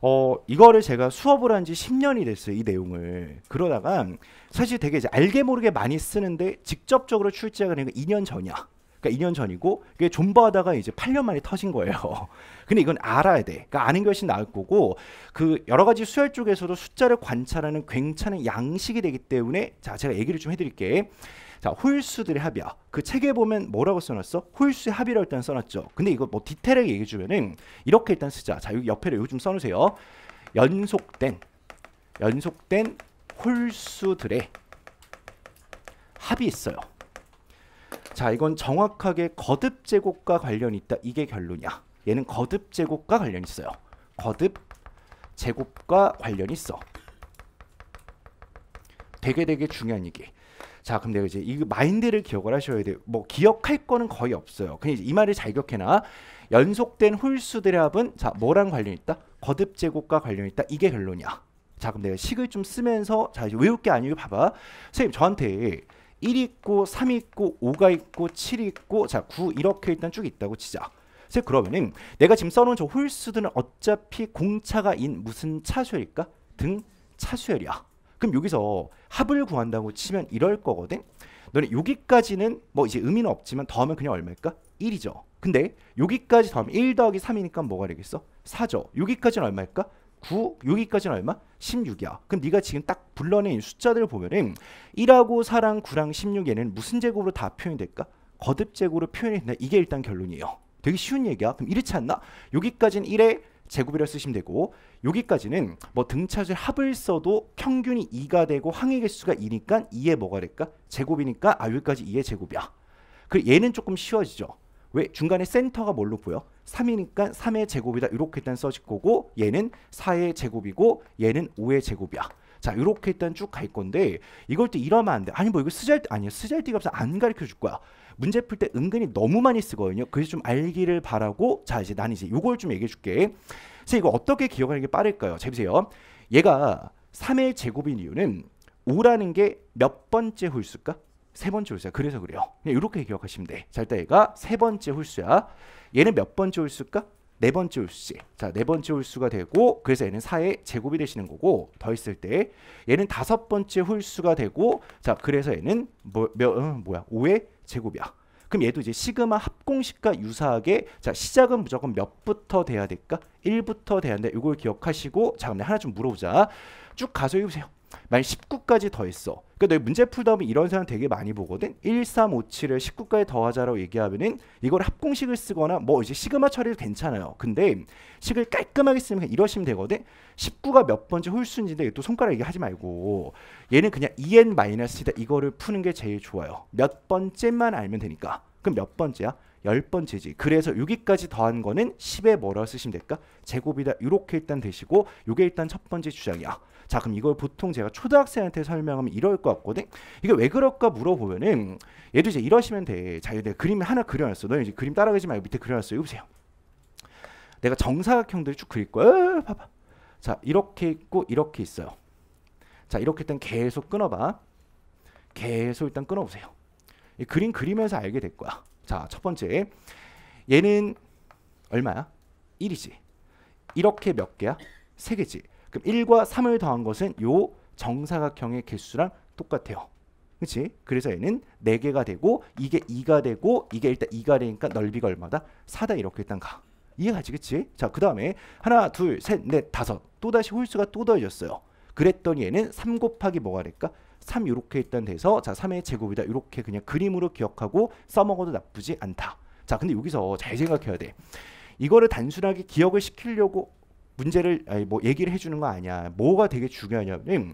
어 이거를 제가 수업을 한 지 10년이 됐어요. 이 내용을. 그러다가 사실 되게 이제 알게 모르게 많이 쓰는데 직접적으로 출제가 되니까 2년 전이야. 그러니까 2년 전이고 그게 존버하다가 이제 8년 만에 터진 거예요. 근데 이건 알아야 돼. 그러니까 아는 것이 나을 거고 그 여러 가지 수혈 쪽에서도 숫자를 관찰하는 괜찮은 양식이 되기 때문에 자 제가 얘기를 좀 해드릴게. 자, 홀수들의 합의야그 책에 보면 뭐라고 써놨어? 홀수의 합의라고 일단 써놨죠. 근데 이거 뭐 디테일하게 얘기해주면은 이렇게 일단 쓰자. 자, 여기 옆에를 요즘 써놓으세요. 연속된, 연속된 홀수들의 합이 있어요. 자, 이건 정확하게 거듭 제곱과 관련이 있다. 이게 결론이야. 얘는 거듭 제곱과 관련이 있어요. 거듭 제곱과 관련이 있어. 되게 되게 중요한 얘기. 자, 그럼 내가 이제 이 마인드를 기억을 하셔야 돼요. 뭐 기억할 거는 거의 없어요. 그냥 이 말을 잘 기억해놔. 연속된 홀수들의 은자 뭐랑 관련 있다? 거듭 제곱과 관련 있다. 이게 결론이야. 자, 그럼 내가 식을 좀 쓰면서 자 이제 외울 게 아니고 봐봐. 선생님 저한테 1 있고 3 있고 5가 있고 7 있고 자9 이렇게 일단 쭉 있다고 치자. 그래서 그러면은 내가 지금 써놓은 저 홀수들은 어차피 공차가 인 무슨 차수열일까? 등 차수열이야. 그럼 여기서 합을 구한다고 치면 이럴 거거든. 너는 여기까지는 뭐 이제 의미는 없지만 더하면 그냥 얼마일까? 1이죠. 근데 여기까지 더하면 1 더하기 3이니까 뭐가 되겠어? 4죠. 여기까지는 얼마일까? 9, 여기까지는 얼마? 16이야. 그럼 네가 지금 딱 불러낸 숫자들을 보면은 1하고 4랑 9랑 16에는 무슨 제곱으로 다 표현될까? 거듭 제곱으로 표현이 된다. 이게 일단 결론이에요. 되게 쉬운 얘기야. 그럼 이렇지 않나? 여기까지는 1에 제곱이라 쓰시면 되고 여기까지는 뭐 등차질 합을 써도 평균이 2가 되고 항의 개수가 2니까 2에 뭐가 될까? 제곱이니까 아 여기까지 2의 제곱이야. 그 얘는 조금 쉬워지죠. 왜? 중간에 센터가 뭘로 보여? 3이니까 3의 제곱이다. 이렇게 일단 써질 거고 얘는 4의 제곱이고 얘는 5의 제곱이야. 자 이렇게 일단 쭉 갈 건데 이걸 또 이러면 안 돼. 아니 뭐 이거 쓰잘데 아니야 쓰잘데가 없어 안 가르쳐 줄 거야. 문제 풀 때 은근히 너무 많이 쓰거든요. 그래서 좀 알기를 바라고 자 이제 난 이제 요걸 좀 얘기해 줄게. 그래서 이거 어떻게 기억하는 게 빠를까요? 잘 보세요. 얘가 3의 제곱인 이유는 5라는 게 몇 번째 홀수일까? 세 번째 홀수야. 그래서 그래요. 그냥 이렇게 기억하시면 돼. 자 일단 얘가 세 번째 홀수야. 얘는 몇 번째 홀수일까? 네 번째 홀수. 지 자, 네 번째 홀수가 되고 그래서 얘는 4의 제곱이 되시는 거고 더 있을 때 얘는 다섯 번째 홀수가 되고 자, 그래서 얘는 뭐, 몇, 음, 뭐야? 5의 제곱이야. 그럼 얘도 이제 시그마 합공식과 유사하게 자 시작은 무조건 몇부터 돼야 될까? 1부터 돼야 하 이걸 기억하시고 자 그럼 하나 좀 물어보자. 쭉 가서 해보세요. 만약 19까지 더했어. 그러니까 내 문제 풀다 보면 이런 사람 되게 많이 보거든. 1, 3, 5, 7을 19까지 더하자라고 얘기하면은 이걸 합공식을 쓰거나 뭐 이제 시그마 처리도 괜찮아요. 근데 식을 깔끔하게 쓰면 그냥 이러시면 되거든. 19가 몇 번째 홀수인지인데 또 손가락 얘기하지 말고 얘는 그냥 e n 마다 이거를 푸는 게 제일 좋아요. 몇 번째만 알면 되니까. 그럼 몇 번째야? 10번째지. 그래서 여기까지 더한 거는 10에 뭐라 쓰시면 될까? 제곱이다. 이렇게 일단 되시고 이게 일단 첫 번째 주장이야. 자 그럼 이걸 보통 제가 초등학생한테 설명하면 이럴 것 같거든. 이게 왜 그럴까 물어보면은 얘도 이제 이러시면 돼. 자 내가 그림 하나 그려놨어. 너 이제 그림 따라가지 말고 밑에 그려놨어. 이거 보세요. 내가 정사각형들을 쭉 그릴 거야. 어, 봐봐. 자 이렇게 있고 이렇게 있어요. 자 이렇게 일단 계속 끊어봐. 계속 일단 끊어보세요. 이 그림 그리면서 알게 될 거야. 자 첫 번째 얘는 얼마야? 1이지. 이렇게 몇 개야? 3개지. 그럼 1과 3을 더한 것은 요 정사각형의 개수랑 똑같아요. 그렇지? 그래서 얘는 4개가 되고 이게 2가 되고 이게 일단 2가 되니까 넓이가 얼마다? 4다 이렇게 일단 가. 이해가지 그치? 자 그 다음에 하나 둘 셋 넷 다섯 또다시 홀수가 또 더해졌어요. 그랬더니 얘는 3 곱하기 뭐가 될까? 3 이렇게 일단 돼서 자 3의 제곱이다 이렇게 그냥 그림으로 기억하고 써먹어도 나쁘지 않다. 자 근데 여기서 잘 생각해야 돼. 이거를 단순하게 기억을 시키려고 문제를 아니, 뭐 얘기를 해주는 거 아니야. 뭐가 되게 중요하냐면 음,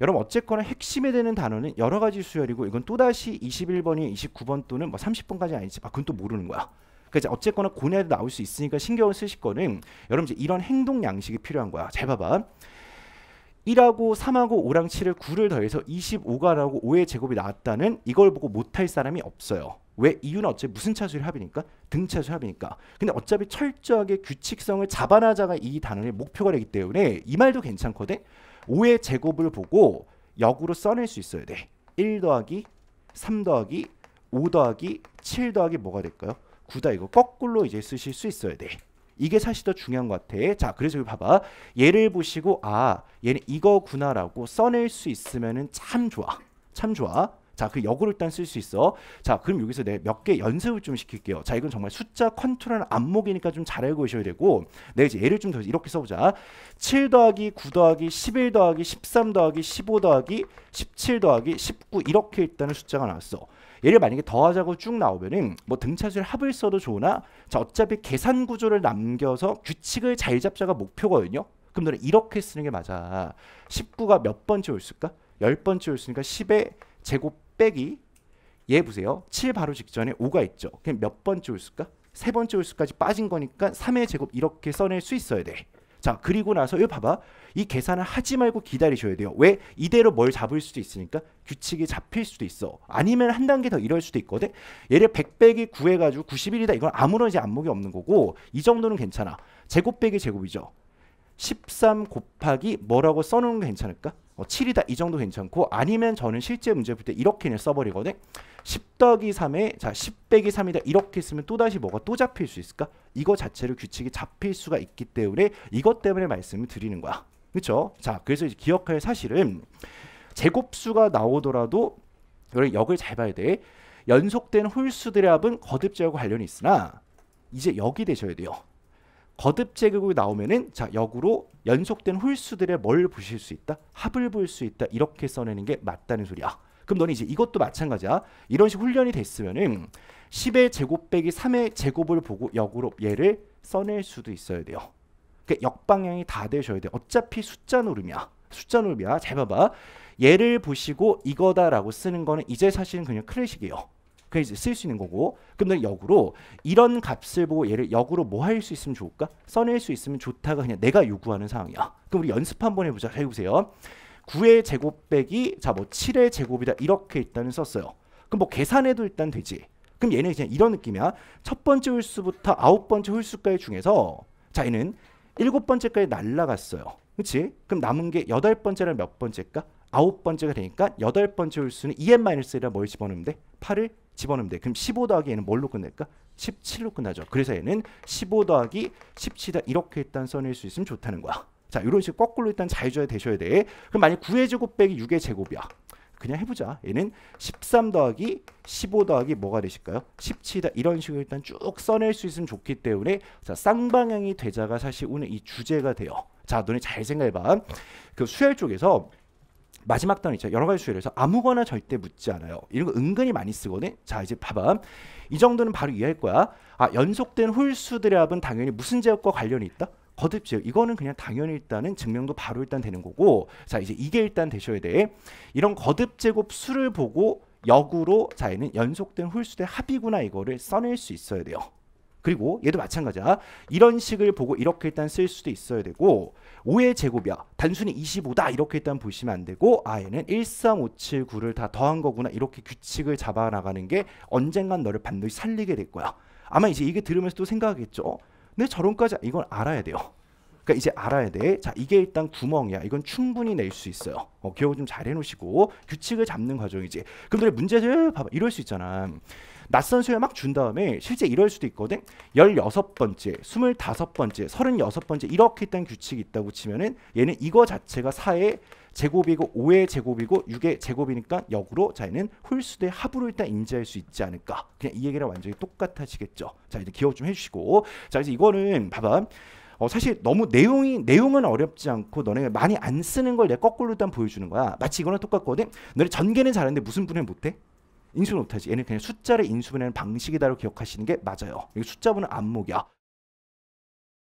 여러분 어쨌거나 핵심에 되는 단어는 여러 가지 수열이고 이건 또다시 21번이 29번 또는 뭐 30번까지 아니지. 아 그건 또 모르는 거야. 그러니까 어쨌거나 고뇌도 나올 수 있으니까 신경을 쓰실 거는 음, 여러분 이제 이런 행동 양식이 필요한 거야. 잘 봐봐. 1하고 3하고 5랑 7을 9를 더해서 25가 라고 5의 제곱이 나왔다는 이걸 보고 못할 사람이 없어요. 왜? 이유는 어차피 무슨 차수일 합이니까? 등차수 합이니까. 근데 어차피 철저하게 규칙성을 잡아나자가 이 단원의 목표가 되기 때문에 이 말도 괜찮거든? 5의 제곱을 보고 역으로 써낼 수 있어야 돼. 1 더하기 3 더하기 5 더하기 7 더하기 뭐가 될까요? 9다 이거 거꾸로 이제 쓰실 수 있어야 돼. 이게 사실 더 중요한 것 같아. 자, 그래서 여기 봐봐. 얘를 보시고 아, 얘는 이거구나라고 써낼 수있으면참 좋아. 참 좋아. 자, 그 역으로 일단 쓸 수 있어. 자, 그럼 여기서 내 몇 개 연습을 좀 시킬게요. 자, 이건 정말 숫자 컨트롤하는 안목이니까 좀 잘 알고 계셔야 되고, 내가 네, 이제 예를 좀 더 이렇게 써보자. 7 더하기 9 더하기 11 더하기 13 더하기 15 더하기 17 더하기 19 이렇게 일단은 숫자가 나왔어. 얘를 만약에 더하자고 쭉 나오면은 뭐등차수를 합을 써도 좋으나 자 어차피 계산 구조를 남겨서 규칙을 잘 잡자가 목표거든요. 그럼 너는 이렇게 쓰는 게 맞아. 19가 몇 번째 올수일까? 10번째 올수니까 10의 제곱 빼기 얘 보세요. 7 바로 직전에 5가 있죠. 그럼 몇 번째 올수일까? 세 번째 올수까지 빠진 거니까 3의 제곱 이렇게 써낼 수 있어야 돼. 자 그리고 나서 이거 봐봐 이 계산을 하지 말고 기다리셔야 돼요 왜 이대로 뭘 잡을 수도 있으니까 규칙이 잡힐 수도 있어 아니면 한 단계 더 이럴 수도 있거든 얘를 100 빼기 9 해가지고 91이다 이건 아무런 이제 안목이 없는 거고 이 정도는 괜찮아 제곱 빼기 제곱이죠 13 곱하기 뭐라고 써놓은 게 괜찮을까 어, 7이다 이 정도 괜찮고 아니면 저는 실제 문제 풀때 이렇게 써버리거든 10더기 3에 자 10빼기 3이다 이렇게 쓰면 또다시 뭐가 또 잡힐 수 있을까? 이거 자체를 규칙이 잡힐 수가 있기 때문에 이것 때문에 말씀을 드리는 거야 그렇죠? 자 그래서 이제 기억할 사실은 제곱수가 나오더라도 여기 역을 잘 봐야 돼 연속된 홀수들의 합은 거듭제하고 관련이 있으나 이제 역이 되셔야 돼요 거듭 제국이 나오면은 자 역으로 연속된 홀수들의 뭘 보실 수 있다 합을 볼 수 있다 이렇게 써내는 게 맞다는 소리야 그럼 너는 이제 이것도 마찬가지야 이런 식 훈련이 됐으면은 10의 제곱 빼기 3의 제곱을 보고 역으로 얘를 써낼 수도 있어야 돼요 그러니까 역방향이 다 되셔야 돼 어차피 숫자 노름이야 숫자 노름이야 잘 봐봐 얘를 보시고 이거다라고 쓰는 거는 이제 사실은 그냥 클래식이에요 그게 이제 쓸 수 있는 거고 그럼 역으로 이런 값을 보고 얘를 역으로 뭐 할 수 있으면 좋을까? 써낼 수 있으면 좋다가 그냥 내가 요구하는 상황이야. 그럼 우리 연습 한번 해보자. 잘 보세요. 9의 제곱 빼기 자뭐 7의 제곱이다 이렇게 일단은 썼어요. 그럼 뭐 계산해도 일단 되지. 그럼 얘는 그냥 이런 느낌이야. 첫 번째 홀수부터 아홉 번째 홀수까지 중에서 자 얘는 일곱 번째까지 날라갔어요. 그렇지? 그럼 남은 게 여덟 번째랑 몇 번째일까? 아홉 번째가 되니까 여덟 번째 홀수는 2n-1라 이뭘 집어넣으면 돼? 8을 집어넣으면 돼. 그럼 15 더하기 얘는 뭘로 끝낼까? 17로 끝나죠. 그래서 얘는 15 더하기 17이다. 이렇게 일단 써낼 수 있으면 좋다는 거야. 자, 이런 식으로 거꾸로 일단 잘줘야 되셔야 돼. 그럼 만약 9의 제곱 빼기 6의 제곱이야. 그냥 해보자. 얘는 13 더하기 15 더하기 뭐가 되실까요? 17이다. 이런 식으로 일단 쭉 써낼 수 있으면 좋기 때문에 자 쌍방향이 되자가 사실 오늘 이 주제가 돼요. 자, 너네 잘 생각해봐. 그 수열 쪽에서 마지막 단어 있죠. 여러 가지 수요에서 아무거나 절대 묻지 않아요. 이런 거 은근히 많이 쓰거든. 자 이제 봐봐. 이 정도는 바로 이해할 거야. 아 연속된 홀수들의 합은 당연히 무슨 제곱과 관련이 있다? 거듭 제곱. 이거는 그냥 당연히 일단은 증명도 바로 일단 되는 거고. 자 이제 이게 일단 되셔야 돼. 이런 거듭 제곱 수를 보고 역으로 자에는 연속된 홀수의 합이구나 이거를 써낼 수 있어야 돼요. 그리고 얘도 마찬가지야. 이런 식을 보고 이렇게 일단 쓸 수도 있어야 되고 5의 제곱이야. 단순히 25다 이렇게 일단 보시면 안 되고 아 얘는 1, 3, 5, 7, 9를 다 더한 거구나 이렇게 규칙을 잡아 나가는 게 언젠간 너를 반드시 살리게 될 거야. 아마 이제 이게 들으면서 또 생각하겠죠. 근데 저론까지 이건 알아야 돼요. 그러니까 이제 알아야 돼. 자, 이게 일단 구멍이야. 이건 충분히 낼 수 있어요. 어, 기억을 좀 잘 해놓으시고 규칙을 잡는 과정이지. 그럼 문제를 봐봐. 이럴 수 있잖아. 낯선 수요 막준 다음에 실제 이럴 수도 있거든. 16번째, 25번째, 36번째 이렇게 있 규칙이 있다고 치면은 얘는 이거 자체가 4의 제곱이고 5의 제곱이고 6의 제곱이니까 역으로 자 얘는 홀수대 합으로 일단 인지할 수 있지 않을까. 그냥 이 얘기랑 완전히 똑같아지겠죠. 자 이제 기억 좀 해주시고 자 이제 이거는 봐봐. 어, 사실 너무 내용이 내용은 어렵지 않고 너네가 많이 안 쓰는 걸 내 거꾸로 일단 보여주는 거야. 마치 이거랑 똑같거든. 너네 전개는 잘하는데 무슨 분해 못해? 인수분해 못하지. 얘는 그냥 숫자를 인수분해하는 방식이다로 기억하시는 게 맞아요. 여기 숫자분은 안목이야.